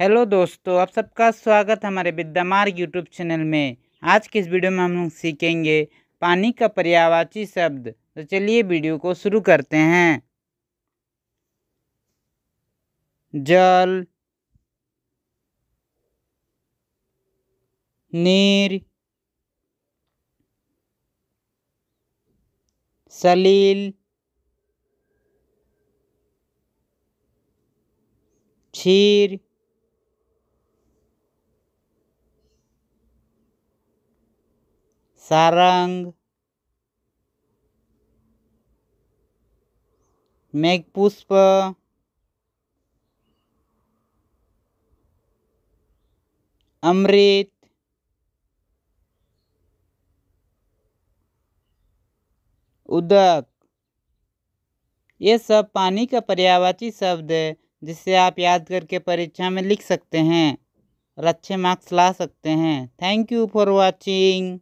hello दोस्तों आप सबका स्वागत हमारे विद्या मार्ग यूट्यूब चैनल में आज के इस वीडियो में हम लोग सीखेंगे पानी का पर्यावाची शब्द तो चलिए वीडियो को शुरू करते हैं जल नीर सलील क्षीर सारंग मेघपुष्प अमृत उदक ये सब पानी का पर्यावाची शब्द है जिससे आप याद करके परीक्षा में लिख सकते हैं और अच्छे मार्क्स ला सकते हैं थैंक यू फॉर वाचिंग